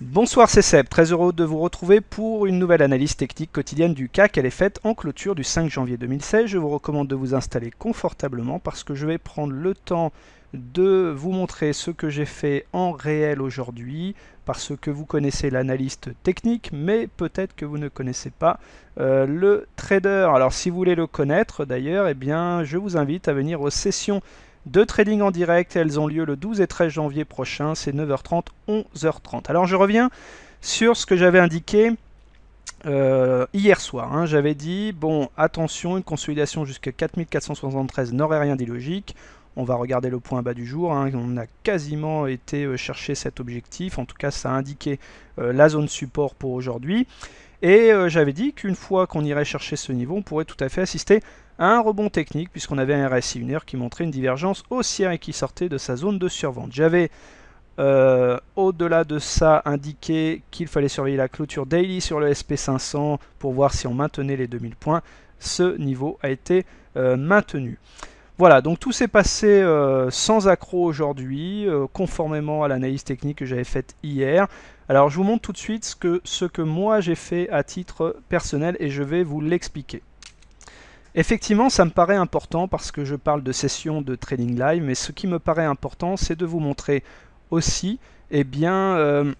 Bonsoir, c'est Seb. Très heureux de vous retrouver pour une nouvelle analyse technique quotidienne du CAC. Elle est faite en clôture du 5 janvier 2016. Je vous recommande de vous installer confortablement parce que je vais prendre le temps de vous montrer ce que j'ai fait en réel aujourd'hui parce que vous connaissez l'analyste technique mais peut-être que vous ne connaissez pas euh, le trader. Alors si vous voulez le connaître d'ailleurs, eh bien je vous invite à venir aux sessions deux trading en direct, elles ont lieu le 12 et 13 janvier prochain, c'est 9h30, 11h30. Alors je reviens sur ce que j'avais indiqué euh, hier soir. Hein. j'avais dit, bon, attention, une consolidation jusqu'à 4473 n'aurait rien d'illogique. On va regarder le point bas du jour. Hein. on a quasiment été euh, chercher cet objectif. En tout cas, ça a indiqué euh, la zone support pour aujourd'hui. Et j'avais dit qu'une fois qu'on irait chercher ce niveau, on pourrait tout à fait assister un rebond technique, puisqu'on avait un RSI 1 heure qui montrait une divergence haussière et qui sortait de sa zone de survente. J'avais euh, au-delà de ça indiqué qu'il fallait surveiller la clôture daily sur le SP500 pour voir si on maintenait les 2000 points. Ce niveau a été euh, maintenu. Voilà, donc tout s'est passé euh, sans accroc aujourd'hui, conformément à l'analyse technique que j'avais faite hier. Alors je vous montre tout de suite ce que moi j'ai fait à titre personnel et je vais vous l'expliquer. Effectivement, ça me paraît important parce que je parle de session de Trading Live, mais ce qui me paraît important, c'est de vous montrer aussi et eh bien, euh,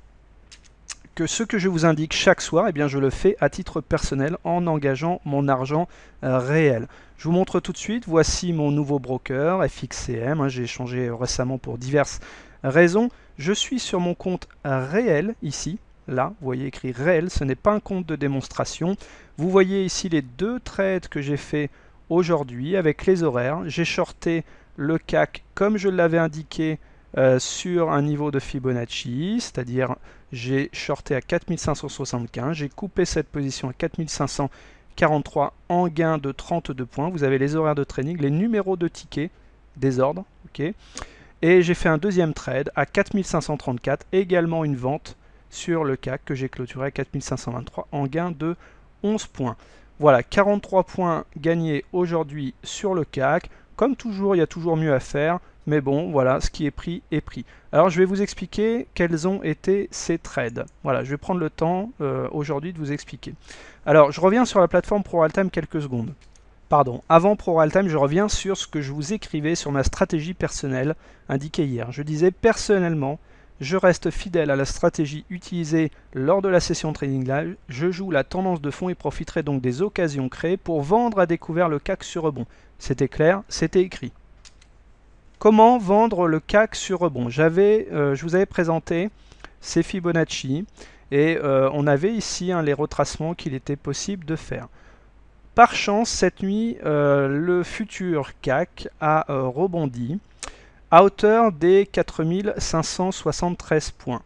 que ce que je vous indique chaque soir, et eh bien, je le fais à titre personnel en engageant mon argent euh, réel. Je vous montre tout de suite, voici mon nouveau broker, FXCM, hein, j'ai changé récemment pour diverses raisons. Je suis sur mon compte euh, réel ici, là, vous voyez écrit réel, ce n'est pas un compte de démonstration. Vous voyez ici les deux trades que j'ai fait aujourd'hui avec les horaires. J'ai shorté le CAC comme je l'avais indiqué euh, sur un niveau de Fibonacci, c'est-à-dire j'ai shorté à 4575, j'ai coupé cette position à 4543 en gain de 32 points. Vous avez les horaires de training, les numéros de tickets, ordres, ok. Et j'ai fait un deuxième trade à 4534, également une vente sur le CAC que j'ai clôturé à 4523 en gain de 11 points. Voilà, 43 points gagnés aujourd'hui sur le CAC. Comme toujours, il y a toujours mieux à faire, mais bon, voilà, ce qui est pris est pris. Alors, je vais vous expliquer quels ont été ces trades. Voilà, je vais prendre le temps euh, aujourd'hui de vous expliquer. Alors, je reviens sur la plateforme ProRaltime quelques secondes pardon, avant ProRaltime, je reviens sur ce que je vous écrivais sur ma stratégie personnelle indiquée hier. Je disais personnellement, je reste fidèle à la stratégie utilisée lors de la session Trading Live. Je joue la tendance de fond et profiterai donc des occasions créées pour vendre à découvert le CAC sur rebond. C'était clair, c'était écrit. Comment vendre le CAC sur rebond J'avais, euh, Je vous avais présenté ces Fibonacci et euh, on avait ici hein, les retracements qu'il était possible de faire. Par chance, cette nuit, euh, le futur CAC a rebondi à hauteur des 4573 points.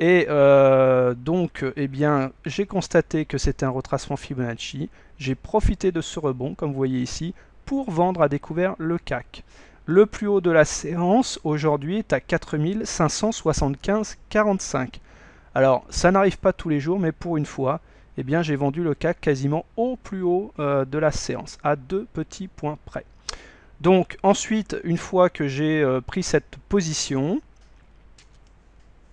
Et euh, donc, eh bien, j'ai constaté que c'était un retracement Fibonacci. J'ai profité de ce rebond, comme vous voyez ici, pour vendre à découvert le CAC. Le plus haut de la séance aujourd'hui est à 4575,45. Alors, ça n'arrive pas tous les jours, mais pour une fois, eh bien, j'ai vendu le CAC quasiment au plus haut euh, de la séance, à deux petits points près. Donc ensuite, une fois que j'ai euh, pris cette position,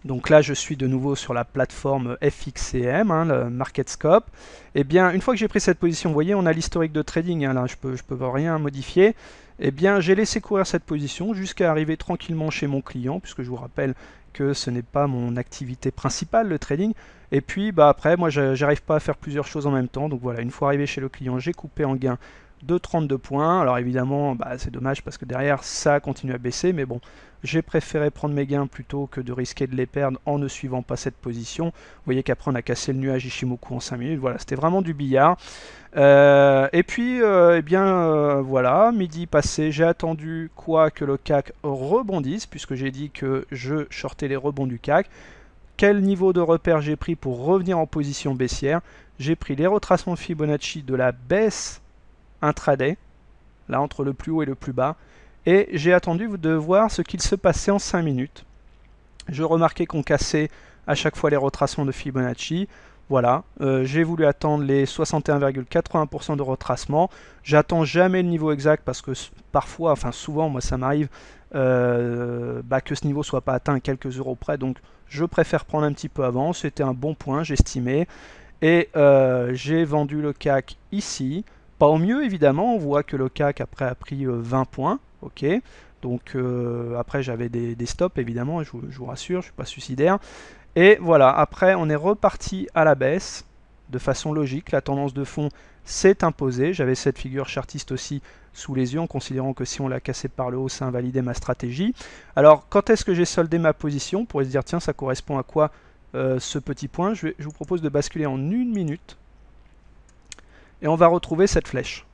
donc là je suis de nouveau sur la plateforme FXCM, hein, le Scope, et eh bien une fois que j'ai pris cette position, vous voyez on a l'historique de trading, hein, là je peux, je peux rien modifier, et eh bien j'ai laissé courir cette position jusqu'à arriver tranquillement chez mon client, puisque je vous rappelle que ce n'est pas mon activité principale le trading, et puis bah, après moi j'arrive pas à faire plusieurs choses en même temps, donc voilà, une fois arrivé chez le client, j'ai coupé en gain de 32 points. Alors évidemment, bah, c'est dommage parce que derrière, ça continue à baisser, mais bon, j'ai préféré prendre mes gains plutôt que de risquer de les perdre en ne suivant pas cette position. Vous voyez qu'après, on a cassé le nuage Ishimoku en 5 minutes. Voilà, c'était vraiment du billard. Euh, et puis, euh, eh bien, euh, voilà, midi passé, j'ai attendu quoi que le CAC rebondisse, puisque j'ai dit que je shortais les rebonds du CAC quel niveau de repère j'ai pris pour revenir en position baissière. J'ai pris les retracements Fibonacci de la baisse intraday, là entre le plus haut et le plus bas, et j'ai attendu de voir ce qu'il se passait en 5 minutes. Je remarquais qu'on cassait à chaque fois les retracements de Fibonacci. Voilà, euh, j'ai voulu attendre les 61,80% de retracement. J'attends jamais le niveau exact parce que parfois, enfin souvent, moi ça m'arrive euh, bah, que ce niveau soit pas atteint à quelques euros près. Donc je préfère prendre un petit peu avant. C'était un bon point, j'estimais. Et euh, j'ai vendu le CAC ici. Pas au mieux, évidemment. On voit que le CAC, après, a pris 20 euh, points. OK. Donc, euh, après, j'avais des, stops, évidemment. Je vous, rassure, je ne suis pas suicidaire. Et voilà, après, on est reparti à la baisse de façon logique. La tendance de fond s'est imposée. J'avais cette figure chartiste aussi sous les yeux en considérant que si on la cassait par le haut, ça invalidait ma stratégie. Alors quand est-ce que j'ai soldé ma position Pour pourrait se dire tiens ça correspond à quoi euh, ce petit point je, vous propose de basculer en une minute et on va retrouver cette flèche.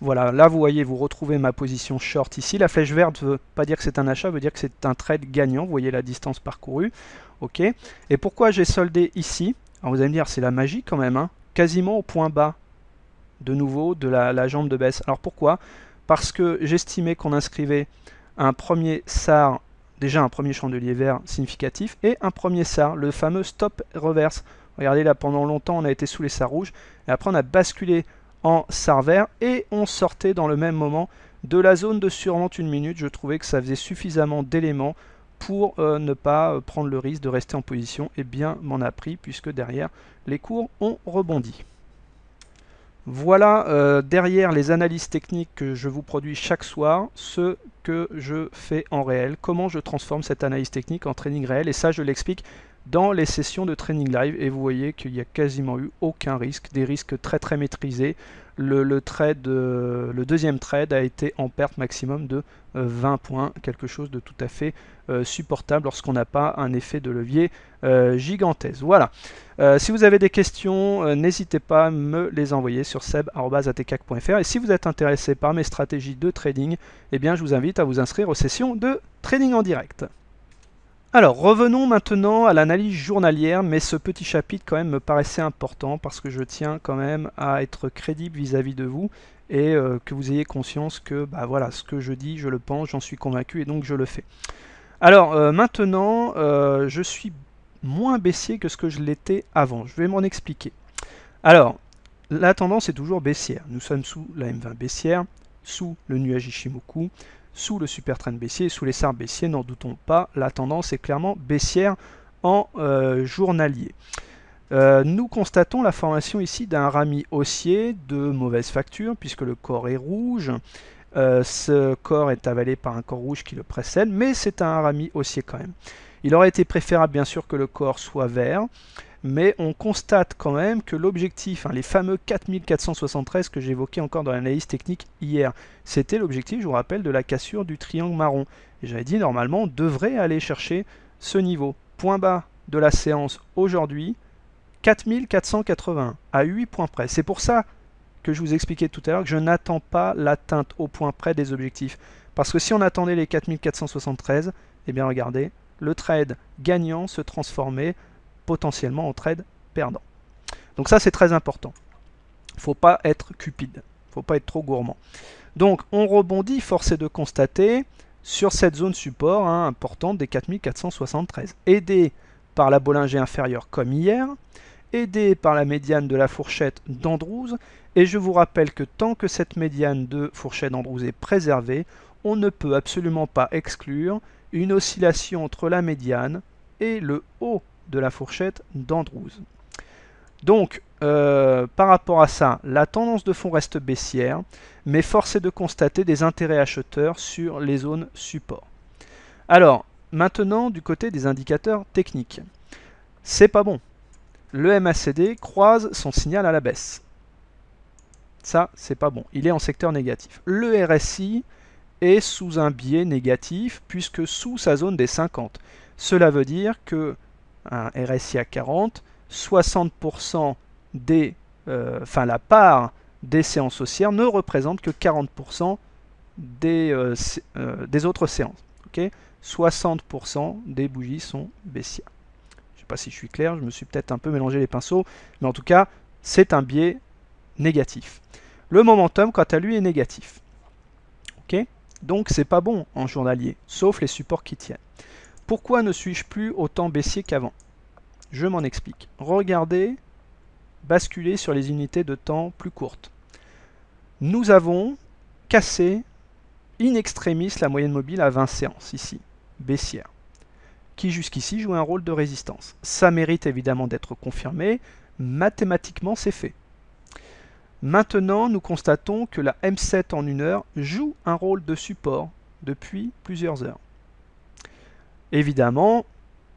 Voilà, là vous voyez, vous retrouvez ma position short ici. La flèche verte ne veut pas dire que c'est un achat, veut dire que c'est un trade gagnant. Vous voyez la distance parcourue. Ok. Et pourquoi j'ai soldé ici Alors vous allez me dire, c'est la magie quand même. Hein Quasiment au point bas, de nouveau, de la, la jambe de baisse. Alors pourquoi Parce que j'estimais qu'on inscrivait un premier SAR, déjà un premier chandelier vert significatif, et un premier SAR, le fameux stop reverse. Regardez là, pendant longtemps, on a été sous les sarres rouges. Et après, on a basculé en sarre vert. Et on sortait dans le même moment de la zone de survente une minute. Je trouvais que ça faisait suffisamment d'éléments pour euh, ne pas euh, prendre le risque de rester en position. Et eh bien m'en a pris, puisque derrière, les cours ont rebondi. Voilà euh, derrière les analyses techniques que je vous produis chaque soir, ce que je fais en réel, comment je transforme cette analyse technique en training réel, et ça je l'explique dans les sessions de trading live et vous voyez qu'il n'y a quasiment eu aucun risque, des risques très très maîtrisés. Le, euh, deuxième trade a été en perte maximum de 20 euh, points, quelque chose de tout à fait euh, supportable lorsqu'on n'a pas un effet de levier gigantesque. Voilà. si vous avez des questions, n'hésitez pas à me les envoyer sur seb.atcac.fr e et si vous êtes intéressé par mes stratégies de trading, eh bien je vous invite à vous inscrire aux sessions de trading en direct. Alors, revenons maintenant à l'analyse journalière, mais ce petit chapitre quand même me paraissait important parce que je tiens quand même à être crédible vis-à-vis de vous et euh, que vous ayez conscience que bah, voilà, ce que je dis, je le pense, j'en suis convaincu et donc je le fais. Alors, euh, maintenant, euh, je suis moins baissier que ce que je l'étais avant. Je vais m'en expliquer. Alors, la tendance est toujours baissière. Nous sommes sous la M20 baissière, sous le nuage Ishimoku, sous le train baissier, sous les SAR baissiers, n'en doutons pas, la tendance est clairement baissière en euh, journalier. Euh, nous constatons la formation ici d'un rami haussier de mauvaise facture, puisque le corps est rouge, euh, ce corps est avalé par un corps rouge qui le précède, mais c'est un rami haussier quand même. Il aurait été préférable bien sûr que le corps soit vert, mais on constate quand même que l'objectif, hein, les fameux 4473 que j'évoquais encore dans l'analyse technique hier, c'était l'objectif, je vous rappelle, de la cassure du triangle marron. j'avais dit, normalement, on devrait aller chercher ce niveau. Point bas de la séance aujourd'hui, 4480, à 8 points près. C'est pour ça que je vous expliquais tout à l'heure que je n'attends pas l'atteinte au point près des objectifs. Parce que si on attendait les 4473, eh bien regardez, le trade gagnant se transformait potentiellement en trade perdant. Donc ça c'est très important. Faut pas être cupide, faut pas être trop gourmand. Donc on rebondit, force est de constater, sur cette zone support hein, importante des 4473. Aidé par la Bollinger inférieure comme hier, aidé par la médiane de la fourchette d'Andrews, et je vous rappelle que tant que cette médiane de fourchette d'Andrews est préservée, on ne peut absolument pas exclure une oscillation entre la médiane et le haut de la fourchette d'Andrews. Donc, euh, par rapport à ça, la tendance de fond reste baissière, mais force est de constater des intérêts acheteurs sur les zones support. Alors, maintenant, du côté des indicateurs techniques. C'est pas bon. Le MACD croise son signal à la baisse. Ça, c'est pas bon. Il est en secteur négatif. Le RSI est sous un biais négatif, puisque sous sa zone des 50. Cela veut dire que un RSI à 40, 60% des, euh, enfin la part des séances haussières ne représente que 40% des, euh, euh, des autres séances. 60% des bougies sont baissières. Je ne sais pas si je suis clair, je me suis peut-être un peu mélangé les pinceaux, mais en tout cas, c'est un biais négatif. Le momentum, quant à lui, est négatif. ok Donc, c'est pas bon en journalier, sauf les supports qui tiennent. Pourquoi ne suis-je plus autant baissier qu'avant Je m'en explique. Regardez, basculer sur les unités de temps plus courtes. Nous avons cassé in extremis la moyenne mobile à 20 séances, ici, baissière, qui jusqu'ici jouait un rôle de résistance. Ça mérite évidemment d'être confirmé, mathématiquement c'est fait. Maintenant, nous constatons que la M7 en une heure joue un rôle de support depuis plusieurs heures. Évidemment,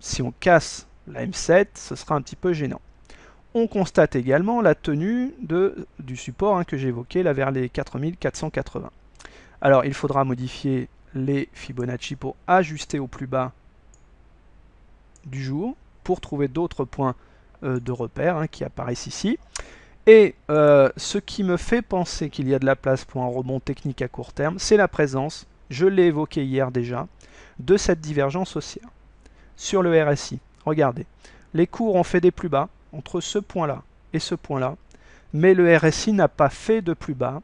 si on casse la M7, ce sera un petit peu gênant. On constate également la tenue du support hein, que j'évoquais, là vers les 4480. Alors il faudra modifier les Fibonacci pour ajuster au plus bas du jour, pour trouver d'autres points euh, de repère hein, qui apparaissent ici. Et euh, ce qui me fait penser qu'il y a de la place pour un rebond technique à court terme, c'est la présence je l'ai évoqué hier déjà, de cette divergence haussière. Sur le RSI, regardez, les cours ont fait des plus bas entre ce point-là et ce point-là, mais le RSI n'a pas fait de plus bas,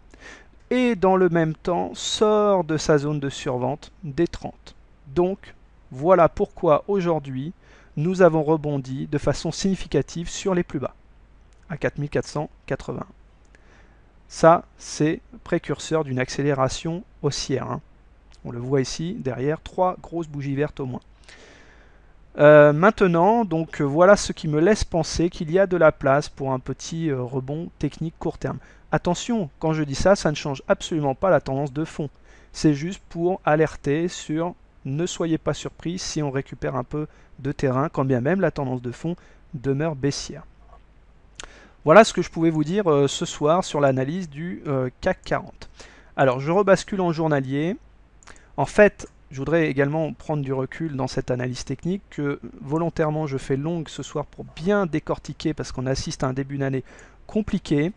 et dans le même temps sort de sa zone de survente des 30. Donc voilà pourquoi aujourd'hui nous avons rebondi de façon significative sur les plus bas, à 4480. Ça, c'est précurseur d'une accélération haussière. Hein. On le voit ici, derrière, trois grosses bougies vertes au moins. Euh, maintenant, donc euh, voilà ce qui me laisse penser qu'il y a de la place pour un petit euh, rebond technique court terme. Attention, quand je dis ça, ça ne change absolument pas la tendance de fond. C'est juste pour alerter sur ne soyez pas surpris si on récupère un peu de terrain, quand bien même la tendance de fond demeure baissière. Voilà ce que je pouvais vous dire ce soir sur l'analyse du CAC 40. Alors je rebascule en journalier. En fait, je voudrais également prendre du recul dans cette analyse technique que volontairement je fais longue ce soir pour bien décortiquer parce qu'on assiste à un début d'année compliqué.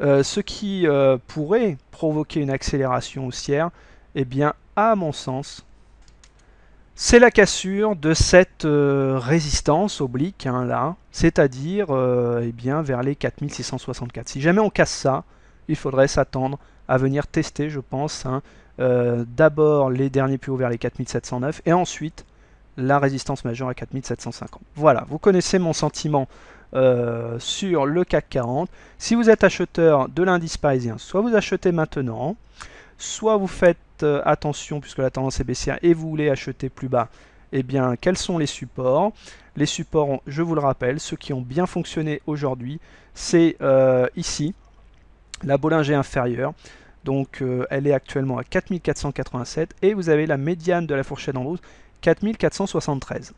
Euh, ce qui euh, pourrait provoquer une accélération haussière, eh bien, à mon sens, c'est la cassure de cette euh, résistance oblique, hein, là, c'est-à-dire eh bien vers les 4664. Si jamais on casse ça, il faudrait s'attendre à venir tester, je pense, hein, euh, d'abord les derniers plus hauts vers les 4709 et ensuite la résistance majeure à 4750. Voilà, vous connaissez mon sentiment euh, sur le CAC 40. Si vous êtes acheteur de l'indice parisien, soit vous achetez maintenant, soit vous faites euh, attention puisque la tendance est baissière et vous voulez acheter plus bas, eh bien quels sont les supports Les supports, je vous le rappelle, ceux qui ont bien fonctionné aujourd'hui, c'est ici, la Bollinger inférieure, donc euh, elle est actuellement à 4487 et vous avez la médiane de la fourchette en rose 4473.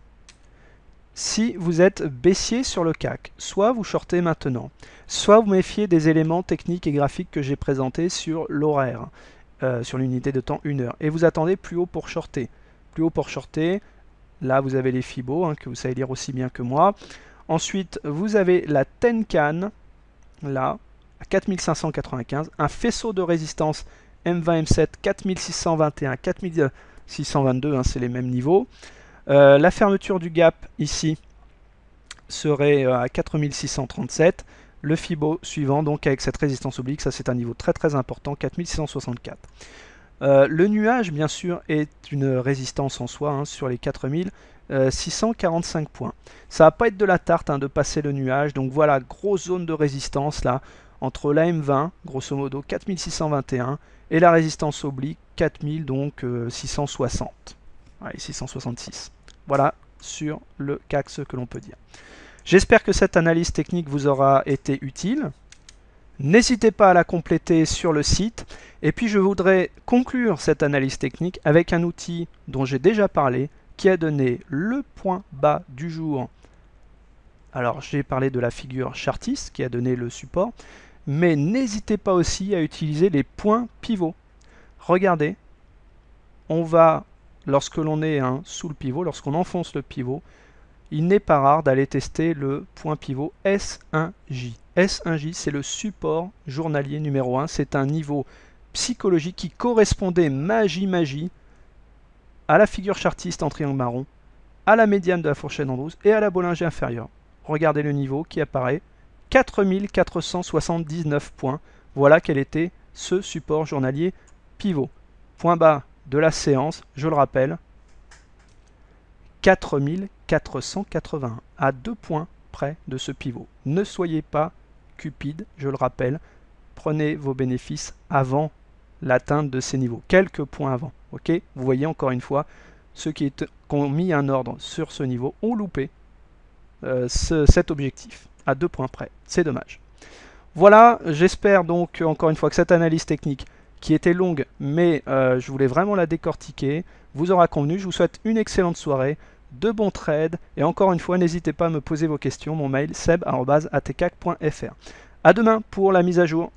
Si vous êtes baissier sur le CAC, soit vous shortez maintenant, soit vous méfiez des éléments techniques et graphiques que j'ai présentés sur l'horaire, euh, sur l'unité de temps 1 heure, et vous attendez plus haut pour shorter. Plus haut pour shorter, là vous avez les FIBO, hein, que vous savez lire aussi bien que moi. Ensuite, vous avez la Tenkan, là, 4595, un faisceau de résistance M20, M7, 4621, 4622, c'est les mêmes niveaux. Euh, la fermeture du gap ici serait euh, à 4637. Le FIBO suivant, donc avec cette résistance oblique, ça c'est un niveau très très important, 4664. Euh, le nuage, bien sûr, est une résistance en soi hein, sur les 4645 points. Ça va pas être de la tarte hein, de passer le nuage, donc voilà, grosse zone de résistance là, entre l'AM20, grosso modo 4621, et la résistance oblique 4000, 660. 666. Voilà sur le CAC ce que l'on peut dire. J'espère que cette analyse technique vous aura été utile. N'hésitez pas à la compléter sur le site. Et puis je voudrais conclure cette analyse technique avec un outil dont j'ai déjà parlé, qui a donné le point bas du jour. Alors j'ai parlé de la figure chartiste qui a donné le support mais n'hésitez pas aussi à utiliser les points pivots. Regardez, on va, lorsque l'on est hein, sous le pivot, lorsqu'on enfonce le pivot, il n'est pas rare d'aller tester le point pivot S1J. S1J, c'est le support journalier numéro 1. C'est un niveau psychologique qui correspondait magie-magie à la figure chartiste en triangle marron, à la médiane de la fourchette 12 et à la Bollinger inférieure. Regardez le niveau qui apparaît 4479 points. Voilà quel était ce support journalier pivot. Point bas de la séance, je le rappelle, 4481, à deux points près de ce pivot. Ne soyez pas cupide, je le rappelle, prenez vos bénéfices avant l'atteinte de ces niveaux, quelques points avant. Vous voyez encore une fois, ceux qui, est, ont mis un ordre sur ce niveau ont loupé euh, cet objectif à deux points près. C'est dommage. Voilà, j'espère donc encore une fois que cette analyse technique qui était longue, mais euh, je voulais vraiment la décortiquer, vous aura convenu. Je vous souhaite une excellente soirée, de bons trades, et encore une fois, n'hésitez pas à me poser vos questions. Mon mail seb.atcac.fr. A demain pour la mise à jour.